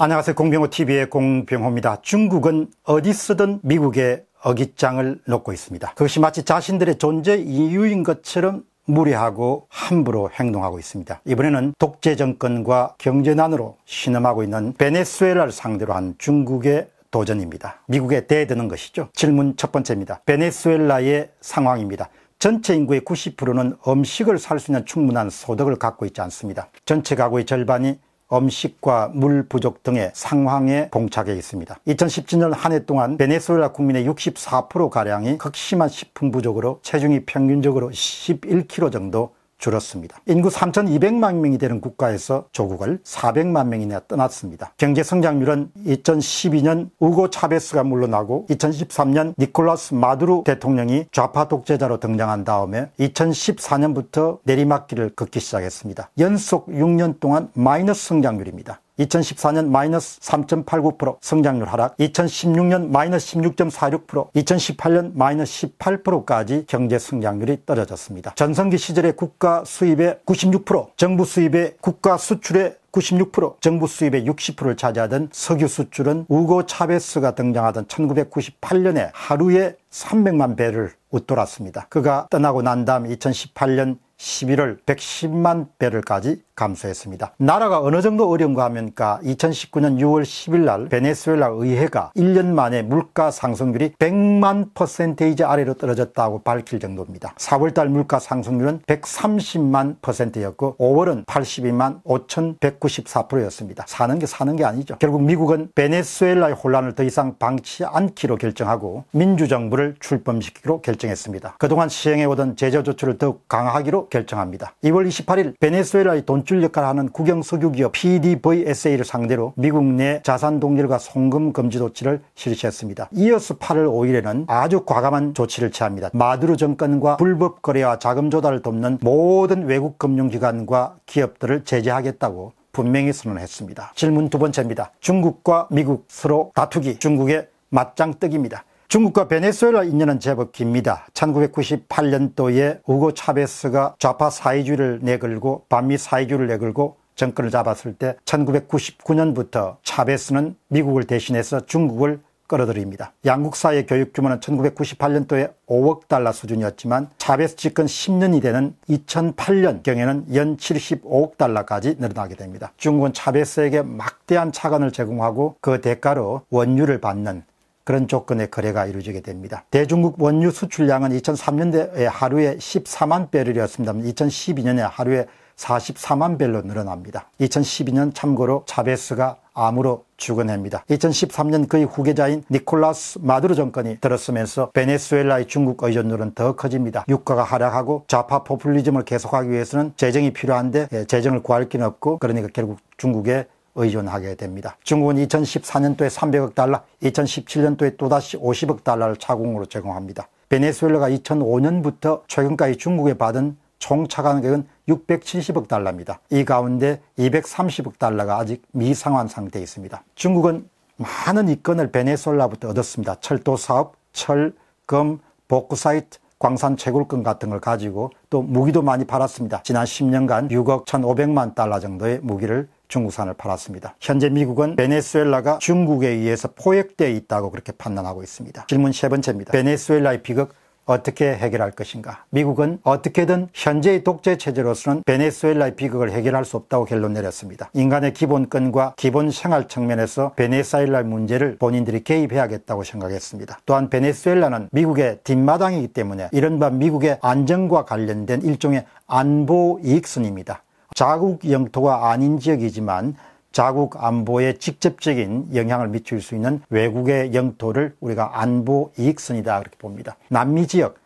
안녕하세요. 공병호TV의 공병호입니다. 중국은 어디서든 미국의 어깃장을 놓고 있습니다. 그것이 마치 자신들의 존재 이유인 것처럼 무례하고 함부로 행동하고 있습니다. 이번에는 독재 정권과 경제난으로 신음하고 있는 베네수엘라를 상대로 한 중국의 도전입니다. 미국에 대드는 것이죠. 질문 첫 번째입니다. 베네수엘라의 상황입니다. 전체 인구의 90%는 음식을 살 수 있는 충분한 소득을 갖고 있지 않습니다. 전체 가구의 절반이 음식과 물 부족 등의 상황에 봉착해 있습니다. 2017년 한 해 동안 베네수엘라 국민의 64%가량이 극심한 식품 부족으로 체중이 평균적으로 11kg 정도 줄었습니다. 인구 3,200만 명이 되는 국가에서 조국을 400만 명이나 떠났습니다. 경제 성장률은 2012년 우고 차베스가 물러나고 2013년 니콜라스 마두루 대통령이 좌파 독재자로 등장한 다음에 2014년부터 내리막길을 걷기 시작했습니다. 연속 6년 동안 마이너스 성장률입니다. 2014년 마이너스 3.89% 성장률 하락, 2016년 마이너스 16.46%, 2018년 마이너스 18%까지 경제 성장률이 떨어졌습니다. 전성기 시절의 국가 수입의 96%, 정부 수입의 국가 수출의 96%, 정부 수입의 60%를 차지하던 석유 수출은 우고 차베스가 등장하던 1998년에 하루에 300만 배를 웃돌았습니다. 그가 떠나고 난 다음 2018년 11월 110만 배럴까지 감소했습니다. 나라가 어느 정도 어려운가 하면까 2019년 6월 10일 날 베네수엘라 의회가 1년 만에 물가 상승률이 100만 퍼센테이지 아래로 떨어졌다고 밝힐 정도입니다. 4월 달 물가 상승률은 130만 퍼센트였고 5월은 82만 5194%였습니다. 사는 게 사는 게 아니죠. 결국 미국은 베네수엘라의 혼란을 더 이상 방치 않기로 결정하고 민주정부를 출범시키기로 결정했습니다. 그동안 시행해오던 제재 조치를 더욱 강화하기로 결정합니다. 2월 28일 베네수엘라의 돈줄 역할을 하는 국영석유기업 PDVSA를 상대로 미국 내 자산 동결과 송금 금지 조치를 실시했습니다. 이어서 8월 5일에는 아주 과감한 조치를 취합니다. 마두로 정권과 불법 거래와 자금 조달을 돕는 모든 외국 금융기관과 기업들을 제재하겠다고 분명히 선언했습니다. 질문 두 번째입니다. 중국과 미국 서로 다투기 중국의 맞짱뜨기입니다. 중국과 베네수엘라 인연은 제법 깁니다. 1998년도에 우고 차베스가 좌파 사회주의를 내걸고 반미 사회주의를 내걸고 정권을 잡았을 때 1999년부터 차베스는 미국을 대신해서 중국을 끌어들입니다. 양국 사회 교육 규모는 1998년도에 5억 달러 수준이었지만 차베스 집권 10년이 되는 2008년 경에는 연 75억 달러까지 늘어나게 됩니다. 중국은 차베스에게 막대한 차관을 제공하고 그 대가로 원유를 받는 그런 조건의 거래가 이루어지게 됩니다. 대중국 원유 수출량은 2003년대에 하루에 14만 배럴이었습니다. 2012년에 하루에 44만 배로 늘어납니다. 2012년 참고로 차베스가 암으로 죽어냅니다. 2013년 그의 후계자인 니콜라스 마두로 정권이 들었으면서 베네수엘라의 중국 의존율은 더 커집니다. 유가가 하락하고 좌파 포퓰리즘을 계속하기 위해서는 재정이 필요한데 예, 재정을 구할 길 없고 그러니까 결국 중국의 의존하게 됩니다. 중국은 2014년도에 300억 달러, 2017년도에 또다시 50억 달러를 자국으로 제공합니다. 베네수엘라가 2005년부터 최근까지 중국에 받은 총 차관액은 670억 달러입니다. 이 가운데 230억 달러가 아직 미상환 상태에 있습니다. 중국은 많은 이권을 베네수엘라부터 얻었습니다. 철도 사업, 철, 금, 복구 사이트, 광산 채굴권 같은 걸 가지고 또 무기도 많이 팔았습니다. 지난 10년간 6억 1,500만 달러 정도의 무기를 중국산을 팔았습니다. 현재 미국은 베네수엘라가 중국에 의해서 포획되어 있다고 그렇게 판단하고 있습니다. 질문 세 번째입니다. 베네수엘라의 비극 어떻게 해결할 것인가? 미국은 어떻게든 현재의 독재 체제로서는 베네수엘라의 비극을 해결할 수 없다고 결론 내렸습니다. 인간의 기본권과 기본 생활 측면에서 베네수엘라 의 문제를 본인들이 개입해야겠다고 생각했습니다. 또한 베네수엘라는 미국의 뒷마당이기 때문에 이른바 미국의 안정과 관련된 일종의 안보 이익순입니다. 자국 영토가 아닌 지역이지만 자국 안보에 직접적인 영향을 미칠 수 있는 외국의 영토를 우리가 안보 이익선이다 그렇게 봅니다. 남미 지역,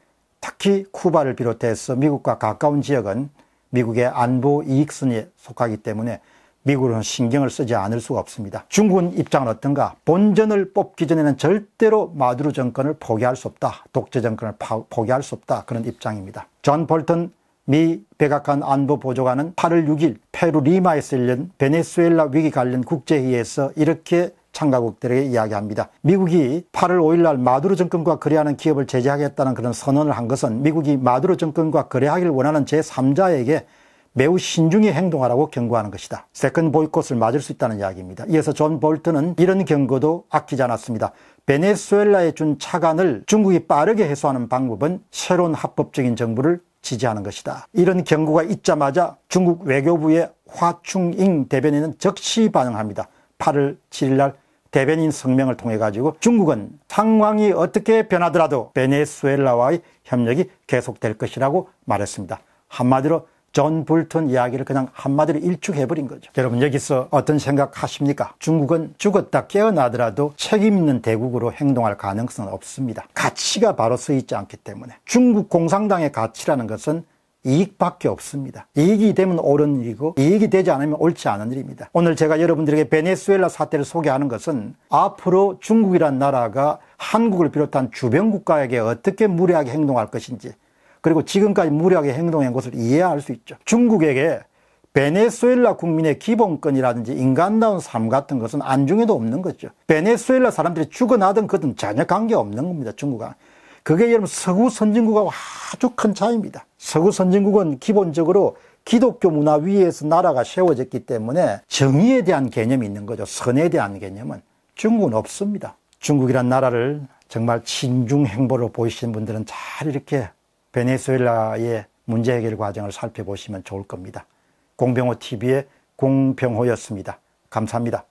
특히 쿠바를 비롯해서 미국과 가까운 지역은 미국의 안보 이익선에 속하기 때문에 미국은 신경을 쓰지 않을 수가 없습니다. 중국은 입장은 어떤가? 본전을 뽑기 전에는 절대로 마두로 정권을 포기할 수 없다. 독재 정권을 포기할 수 없다. 그런 입장입니다. 존 볼턴 미 백악관 안보 보조관은 8월 6일 페루 리마에서 열린 베네수엘라 위기 관련 국제회의에서 이렇게 참가국들에게 이야기합니다. 미국이 8월 5일날 마두로 정권과 거래하는 기업을 제재하겠다는 그런 선언을 한 것은 미국이 마두로 정권과 거래하기를 원하는 제3자에게 매우 신중히 행동하라고 경고하는 것이다. 세컨 보이콧을 맞을 수 있다는 이야기입니다. 이어서 존 볼트는 이런 경고도 아끼지 않았습니다. 베네수엘라에 준 차관을 중국이 빠르게 해소하는 방법은 새로운 합법적인 정부를 지지하는 것이다. 이런 경고가 있자마자 중국 외교부의 화충잉 대변인은 즉시 반응합니다. 8월 7일 날 대변인 성명을 통해 가지고 중국은 상황이 어떻게 변하더라도 베네수엘라와의 협력이 계속될 것이라고 말했습니다. 한마디로 존 불턴 이야기를 그냥 한마디로 일축해버린 거죠. 여러분 여기서 어떤 생각하십니까? 중국은 죽었다 깨어나더라도 책임있는 대국으로 행동할 가능성은 없습니다. 가치가 바로 서 있지 않기 때문에 중국 공산당의 가치라는 것은 이익밖에 없습니다. 이익이 되면 옳은 일이고 이익이 되지 않으면 옳지 않은 일입니다. 오늘 제가 여러분들에게 베네수엘라 사태를 소개하는 것은 앞으로 중국이란 나라가 한국을 비롯한 주변 국가에게 어떻게 무례하게 행동할 것인지 그리고 지금까지 무리하게 행동한 것을 이해할 수 있죠. 중국에게 베네수엘라 국민의 기본권이라든지 인간다운 삶 같은 것은 안중에도 없는 거죠. 베네수엘라 사람들이 죽어나든 그든 전혀 관계없는 겁니다. 중국은 그게 여러분 서구 선진국하고 아주 큰 차이입니다. 서구 선진국은 기본적으로 기독교 문화 위에서 나라가 세워졌기 때문에 정의에 대한 개념이 있는 거죠. 선에 대한 개념은. 중국은 없습니다. 중국이란 나라를 정말 친중 행보로보이시는 분들은 잘 이렇게 베네수엘라의 문제 해결 과정을 살펴보시면 좋을 겁니다. 공병호 TV의 공병호였습니다. 감사합니다.